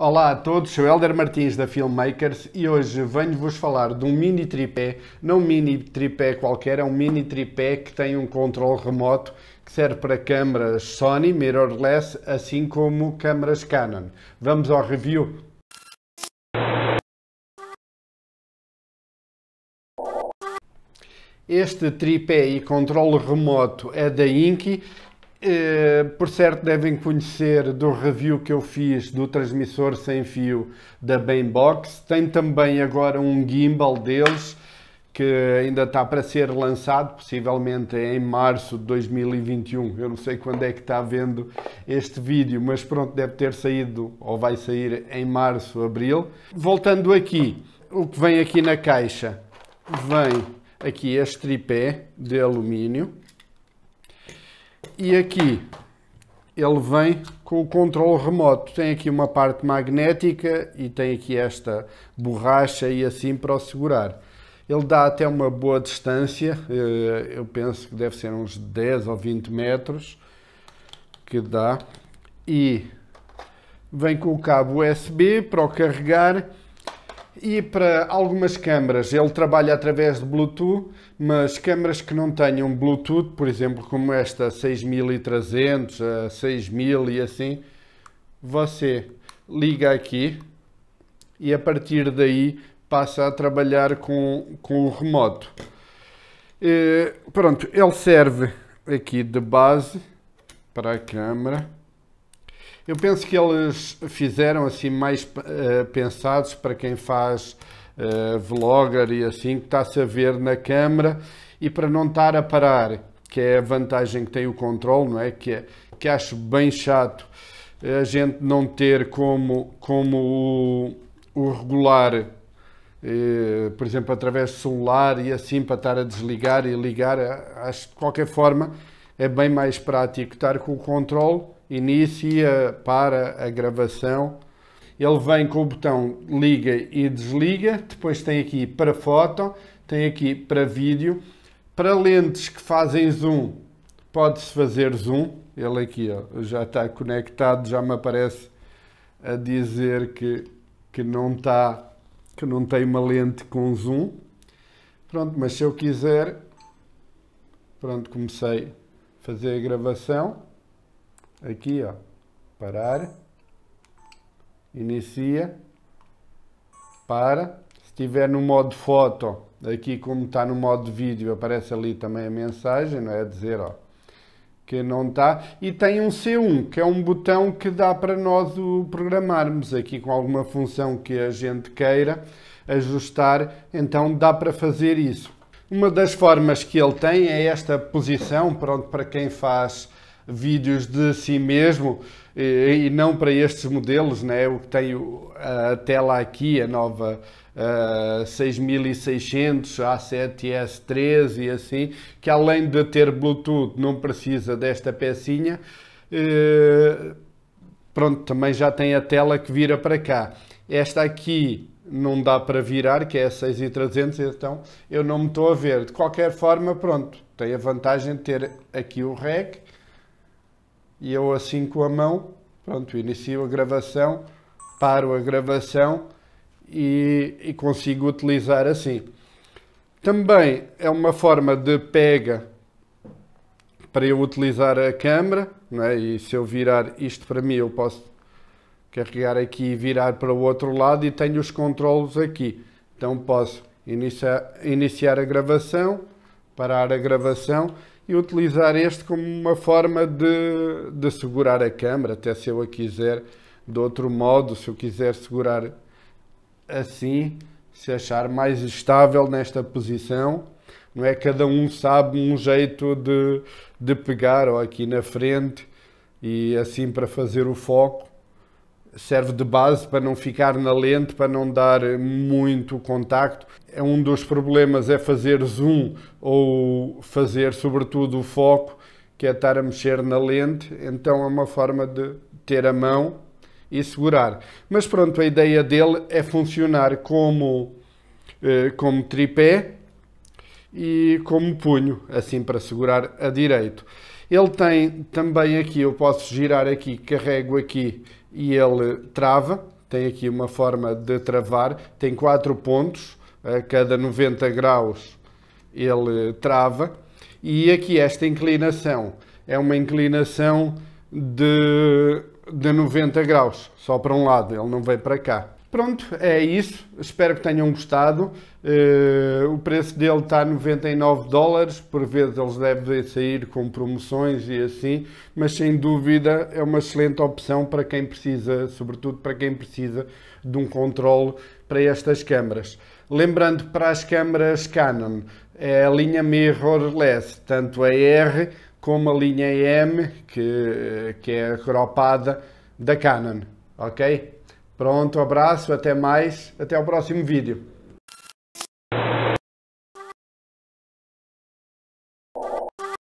Olá a todos, sou Helder Martins da Filmmakers e hoje venho-vos falar de um mini tripé, não um mini tripé qualquer, é um mini tripé que tem um controle remoto que serve para câmaras Sony, mirrorless, assim como câmaras Canon. Vamos ao review Este tripé e controle remoto é da Inky, eh, por certo, devem conhecer do review que eu fiz do transmissor sem fio da Bainbox. Tem também agora um gimbal deles que ainda está para ser lançado, possivelmente em março de 2021. Eu não sei quando é que está vendo este vídeo, mas pronto, deve ter saído ou vai sair em março, abril. Voltando aqui, o que vem aqui na caixa vem aqui este tripé de alumínio e aqui ele vem com o controle remoto. Tem aqui uma parte magnética e tem aqui esta borracha e assim para o segurar. Ele dá até uma boa distância, eh, eu penso que deve ser uns 10 ou 20 metros que dá. E vem com o cabo USB para o carregar e para algumas câmaras, ele trabalha através de Bluetooth, mas câmaras que não tenham Bluetooth, por exemplo, como esta 6300, a 6000 e assim, você liga aqui e a partir daí passa a trabalhar com, com o remoto. E, eh, pronto, ele serve aqui de base para a câmera eu penso que eles fizeram assim mais uh, pensados para quem faz uh, vlogger e assim, que está-se a ver na câmara e para não estar a parar, que é a vantagem que tem o controle, não é? Que, é, que acho bem chato a gente não ter como, como o, o regular eh, por exemplo, através do celular e assim para estar a desligar e ligar, acho que de qualquer forma é bem mais prático estar com o controle inicia, para a gravação. Ele vem com o botão liga e desliga, depois tem aqui para foto, tem aqui para vídeo. Para lentes que fazem zoom, pode-se fazer zoom. Ele aqui ó, já está conectado, já me aparece a dizer que, que, não está, que não tem uma lente com zoom. Pronto, mas se eu quiser, pronto, comecei a fazer a gravação aqui, ó, parar, inicia, para. Se estiver no modo foto, aqui como está no modo vídeo, aparece ali também a mensagem, não é? dizer, ó, que não está. E tem um C1, que é um botão que dá para nós o programarmos aqui com alguma função que a gente queira ajustar, então dá para fazer isso. Uma das formas que ele tem é esta posição, pronto, para quem faz vídeos de si mesmo e, e não para estes modelos, né? o que tenho a tela aqui, a nova 6600 A7S3 e assim, que além de ter Bluetooth não precisa desta pecinha, pronto, também já tem a tela que vira para cá. Esta aqui não dá para virar, que é a 6300, então eu não me estou a ver. De qualquer forma, pronto, tem a vantagem de ter aqui o REC, e eu assim com a mão, pronto, inicio a gravação, paro a gravação e, e consigo utilizar assim. Também é uma forma de pega para eu utilizar a câmera, é? e se eu virar isto para mim, eu posso carregar aqui e virar para o outro lado e tenho os controles aqui. Então posso iniciar, iniciar a gravação, parar a gravação e utilizar este como uma forma de, de segurar a câmara, até se eu a quiser de outro modo, se eu quiser segurar assim, se achar mais estável nesta posição, não é? Cada um sabe um jeito de, de pegar, ou aqui na frente, e assim para fazer o foco serve de base para não ficar na lente, para não dar muito contacto. É um dos problemas é fazer zoom ou fazer sobretudo o foco, que é estar a mexer na lente, então é uma forma de ter a mão e segurar. Mas pronto, a ideia dele é funcionar como eh, como tripé e como punho, assim para segurar a direito. Ele tem também aqui, eu posso girar aqui, carrego aqui e ele trava, tem aqui uma forma de travar, tem quatro pontos, a cada 90 graus ele trava, e aqui esta inclinação é uma inclinação de, de 90 graus, só para um lado, ele não vem para cá. Pronto, é isso. Espero que tenham gostado. Uh, o preço dele está a 99 dólares. Por vezes eles devem sair com promoções e assim, mas sem dúvida é uma excelente opção para quem precisa, sobretudo para quem precisa de um controle para estas câmaras. Lembrando para as câmaras Canon, é a linha mirrorless, tanto a R como a linha M, que, que é a cropada da Canon, ok? Pronto, abraço, até mais, até o próximo vídeo.